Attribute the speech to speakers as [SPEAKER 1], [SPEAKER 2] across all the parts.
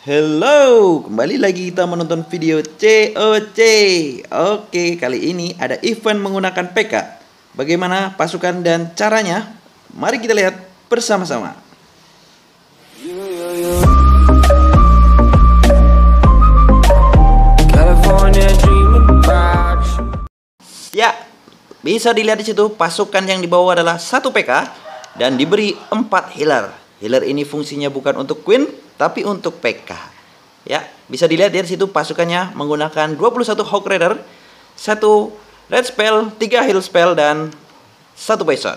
[SPEAKER 1] Hello, kembali lagi kita menonton video COC. Oke, kali ini ada event menggunakan PK. Bagaimana pasukan dan caranya? Mari kita lihat bersama-sama. Ya, bisa dilihat di situ pasukan yang dibawa adalah satu PK dan diberi 4 healer. Healer ini fungsinya bukan untuk queen, tapi untuk PK, ya bisa dilihat dari situ pasukannya menggunakan 21 Hawk Raider, satu Red Spell, 3 Heal Spell, dan satu Poison.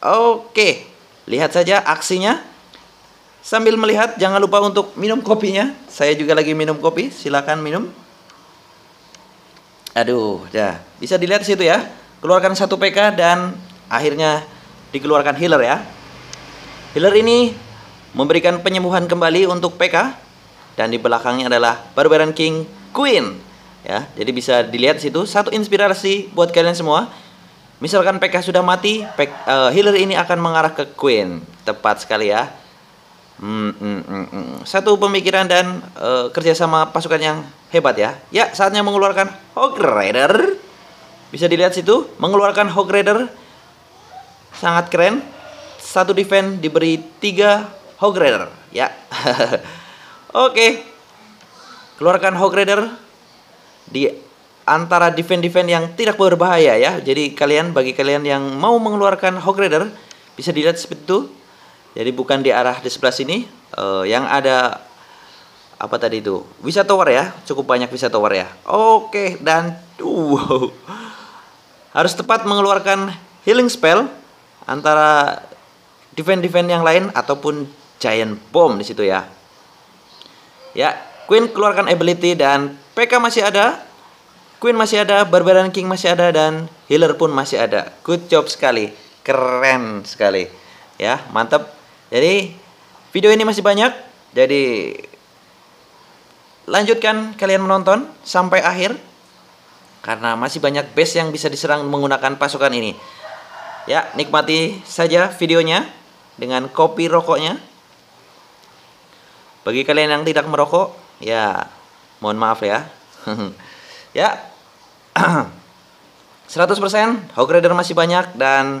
[SPEAKER 1] Oke, lihat saja aksinya. Sambil melihat, jangan lupa untuk minum kopinya. Saya juga lagi minum kopi, silakan minum. Aduh, ya Bisa dilihat situ ya. Keluarkan satu PK dan akhirnya dikeluarkan healer ya. Healer ini memberikan penyembuhan kembali untuk PK dan di belakangnya adalah Barbarian King Queen ya. Jadi bisa dilihat situ satu inspirasi buat kalian semua. Misalkan PK sudah mati, PK, uh, eh, healer ini akan mengarah ke Queen. Tepat sekali ya. Hmm, hmm, hmm, hmm. Satu pemikiran dan uh, kerjasama pasukan yang hebat ya. Ya, saatnya mengeluarkan Hog Rider. Bisa dilihat situ, mengeluarkan Hog Rider. Sangat keren. Satu defense diberi tiga rider ya. Oke. Okay. Keluarkan rider di antara defend-defend yang tidak berbahaya ya. Jadi kalian bagi kalian yang mau mengeluarkan rider bisa dilihat seperti itu. Jadi bukan di arah di sebelah sini uh, yang ada apa tadi itu? bisa Tower ya. Cukup banyak bisa Tower ya. Oke okay, dan wow. Harus tepat mengeluarkan healing spell antara defend-defend yang lain ataupun Giant Bomb di situ ya. Ya, Queen keluarkan ability dan PK masih ada. Queen masih ada, Barbarian King masih ada dan healer pun masih ada. Good job sekali. Keren sekali. Ya, mantap. Jadi video ini masih banyak. Jadi lanjutkan kalian menonton sampai akhir karena masih banyak base yang bisa diserang menggunakan pasukan ini. Ya, nikmati saja videonya dengan kopi rokoknya. Bagi kalian yang tidak merokok, ya mohon maaf ya. ya. 100% Hog Rider masih banyak dan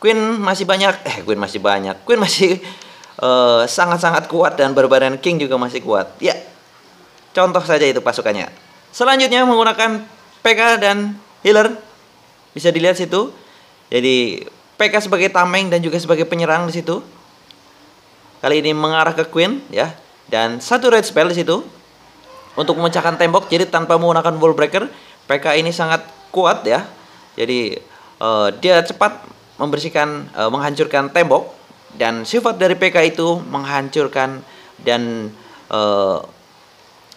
[SPEAKER 1] Queen masih banyak. Eh, Queen masih banyak. Queen masih eh, sangat-sangat uh, kuat dan Barbarian King juga masih kuat. Ya. Contoh saja itu pasukannya. Selanjutnya menggunakan PK dan healer. Bisa dilihat situ. Jadi PK sebagai tameng dan juga sebagai penyerang di situ. Kali ini mengarah ke Queen ya. Dan satu red spell di situ untuk memecahkan tembok. Jadi tanpa menggunakan wall breaker, PK ini sangat kuat ya. Jadi uh, dia cepat membersihkan uh, menghancurkan tembok dan sifat dari PK itu menghancurkan dan uh,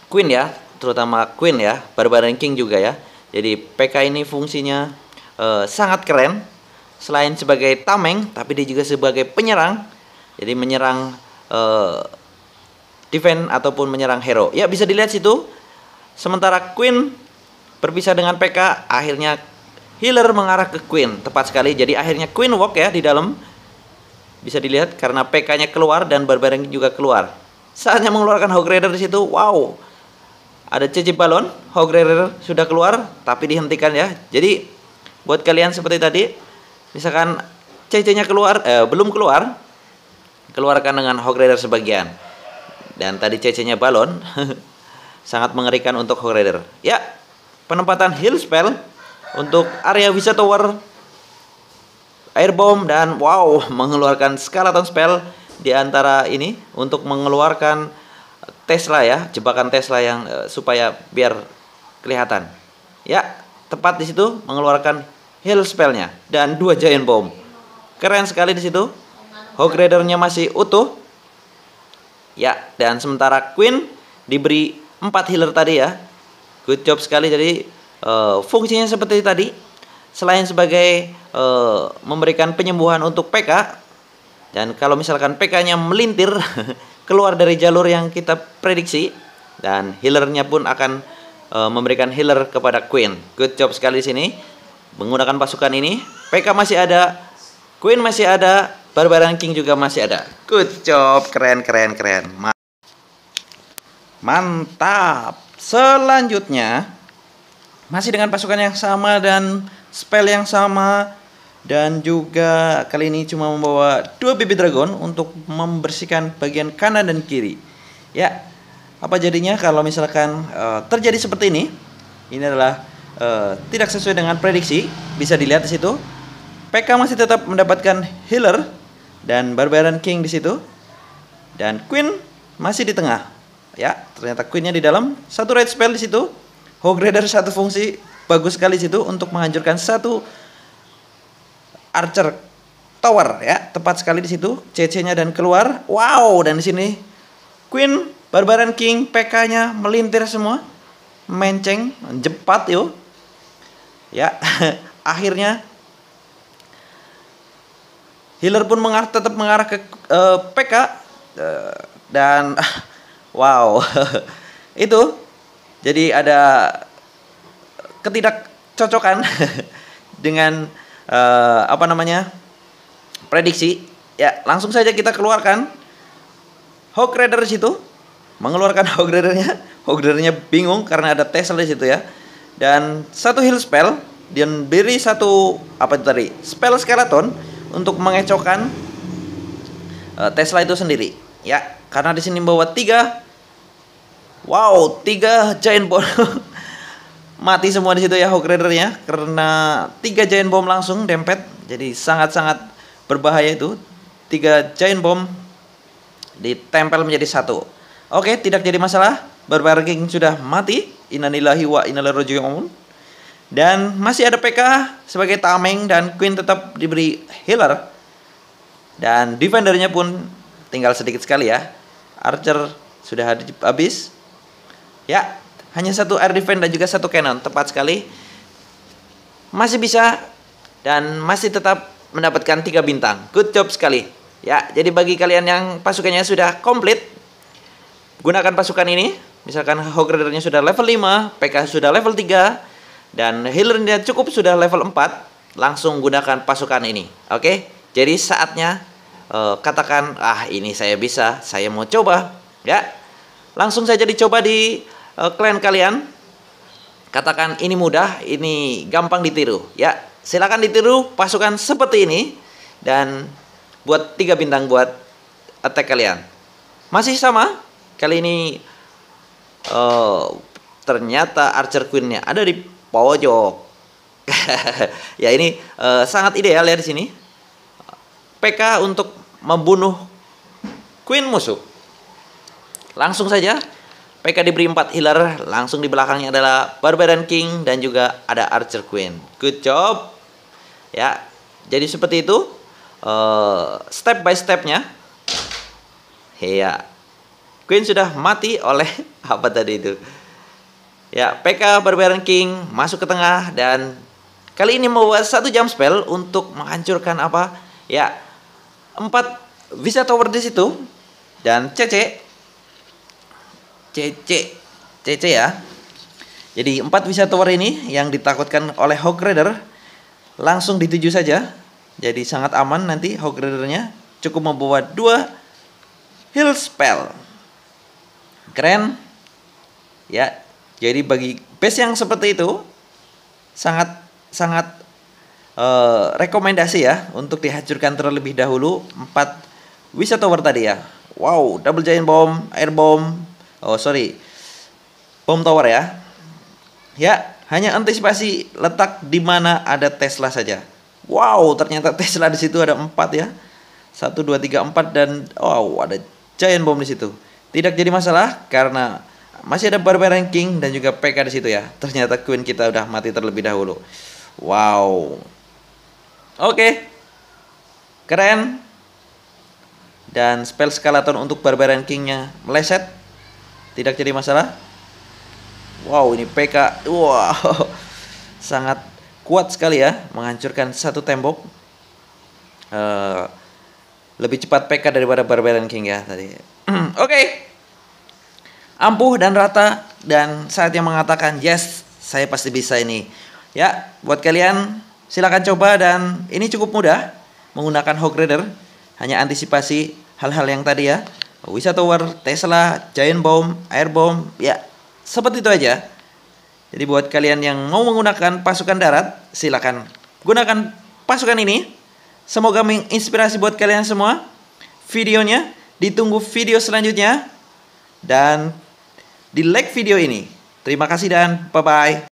[SPEAKER 1] Queen ya, terutama Queen ya, barbar King juga ya. Jadi PK ini fungsinya uh, sangat keren. Selain sebagai tameng, tapi dia juga sebagai penyerang. Jadi menyerang uh, defend ataupun menyerang hero. Ya bisa dilihat situ. Sementara Queen berpisah dengan PK, akhirnya healer mengarah ke Queen. Tepat sekali. Jadi akhirnya Queen walk ya di dalam. Bisa dilihat karena PK-nya keluar dan Barbarian juga keluar. Saatnya mengeluarkan Hog Raider di situ. Wow. Ada CC balon, Hog Raider sudah keluar tapi dihentikan ya. Jadi buat kalian seperti tadi, misalkan CC-nya keluar eh, belum keluar, keluarkan dengan Hog Raider sebagian. Dan tadi CC-nya balon sangat mengerikan untuk Hog Rider. Ya, penempatan heal Spell untuk area Visa Tower Air Bomb dan wow mengeluarkan Skeleton Spell di antara ini untuk mengeluarkan Tesla ya, jebakan Tesla yang uh, supaya biar kelihatan. Ya, tepat di situ mengeluarkan heal spellnya dan dua Giant Bomb. Keren sekali di situ. Hog Rider-nya masih utuh Ya, dan sementara Queen diberi 4 healer tadi ya. Good job sekali jadi uh, fungsinya seperti tadi. Selain sebagai uh, memberikan penyembuhan untuk PK dan kalau misalkan PK-nya melintir keluar dari jalur yang kita prediksi dan healernya pun akan uh, memberikan healer kepada Queen. Good job sekali di sini menggunakan pasukan ini. PK masih ada, Queen masih ada, barang King juga masih ada. Good job, keren, keren, keren. Mantap. Selanjutnya, masih dengan pasukan yang sama dan spell yang sama. Dan juga kali ini cuma membawa dua bibit dragon untuk membersihkan bagian kanan dan kiri. Ya, apa jadinya kalau misalkan uh, terjadi seperti ini? Ini adalah uh, tidak sesuai dengan prediksi. Bisa dilihat di situ. PK masih tetap mendapatkan healer dan Barbarian King di situ dan Queen masih di tengah ya ternyata Queennya di dalam satu red spell di situ Hogrider satu fungsi bagus sekali di situ untuk menghancurkan satu Archer Tower ya tepat sekali di situ CC-nya dan keluar wow dan di sini Queen barbaran King PK-nya melintir semua menceng jepat yuk ya akhirnya Hiller pun mengarah, tetap mengarah ke uh, eh, PK uh, eh, dan uh, wow itu jadi ada ketidakcocokan dengan uh, apa namanya prediksi ya langsung saja kita keluarkan Hawk Rider di situ mengeluarkan Hawk rider Hawk bingung karena ada Tesla di situ ya dan satu heal spell dan beri satu apa itu tadi spell skeleton untuk mengecohkan uh, Tesla itu sendiri ya karena di sini bawa tiga wow tiga giant bomb mati semua di situ ya Hawk ya, karena tiga giant bomb langsung dempet jadi sangat-sangat berbahaya itu tiga giant bomb ditempel menjadi satu oke tidak jadi masalah Barbar sudah mati inanilahi wa inalai dan masih ada PK sebagai tameng dan Queen tetap diberi healer. Dan defendernya pun tinggal sedikit sekali ya. Archer sudah habis. Ya, hanya satu air defense dan juga satu cannon. Tepat sekali. Masih bisa dan masih tetap mendapatkan tiga bintang. Good job sekali. Ya, jadi bagi kalian yang pasukannya sudah komplit, gunakan pasukan ini. Misalkan Hog sudah level 5, PK sudah level 3, dan healernya cukup sudah level 4, langsung gunakan pasukan ini. Oke? Okay? Jadi saatnya uh, katakan, "Ah, ini saya bisa, saya mau coba." Ya. Langsung saja dicoba di uh, eh, klan kalian. Katakan ini mudah, ini gampang ditiru, ya. Silakan ditiru pasukan seperti ini dan buat tiga bintang buat attack kalian. Masih sama. Kali ini uh, ternyata Archer Queen-nya ada di pojok. ya ini uh, sangat ideal ya di sini. PK untuk membunuh queen musuh. Langsung saja PK diberi 4 healer, langsung di belakangnya adalah Barbarian King dan juga ada Archer Queen. Good job. Ya. Jadi seperti itu uh, step by stepnya. Ya. Queen sudah mati oleh apa tadi itu? Ya, PK Barbarian King masuk ke tengah dan kali ini membuat satu jam spell untuk menghancurkan apa? Ya, empat bisa tower di situ dan CC CC CC ya. Jadi empat bisa tower ini yang ditakutkan oleh Hog Rider langsung dituju saja. Jadi sangat aman nanti Hog rider cukup membawa dua heal spell. Keren. Ya, jadi bagi base yang seperti itu sangat sangat eh, rekomendasi ya untuk dihancurkan terlebih dahulu empat tower tadi ya. Wow, double giant bomb, air bomb. Oh, sorry. Bomb tower ya. Ya, hanya antisipasi letak di mana ada Tesla saja. Wow, ternyata Tesla di situ ada empat ya. Satu, dua, tiga, empat dan wow, oh, ada giant bomb di situ. Tidak jadi masalah karena masih ada Barbarian King dan juga PK di situ ya. Ternyata Queen kita udah mati terlebih dahulu. Wow. Oke. Okay. Keren. Dan spell skalaton untuk Barbarian rankingnya meleset. Tidak jadi masalah. Wow, ini PK. Wow. Sangat kuat sekali ya menghancurkan satu tembok. Uh, lebih cepat PK daripada Barbarian King ya tadi. Oke. Okay ampuh dan rata dan saat yang mengatakan yes saya pasti bisa ini ya buat kalian silahkan coba dan ini cukup mudah menggunakan hog Rider hanya antisipasi hal-hal yang tadi ya Wisa Tower, Tesla, Giant Bomb, Air Bomb ya seperti itu aja jadi buat kalian yang mau menggunakan pasukan darat silakan gunakan pasukan ini semoga menginspirasi buat kalian semua videonya ditunggu video selanjutnya dan di like video ini. Terima kasih dan bye-bye.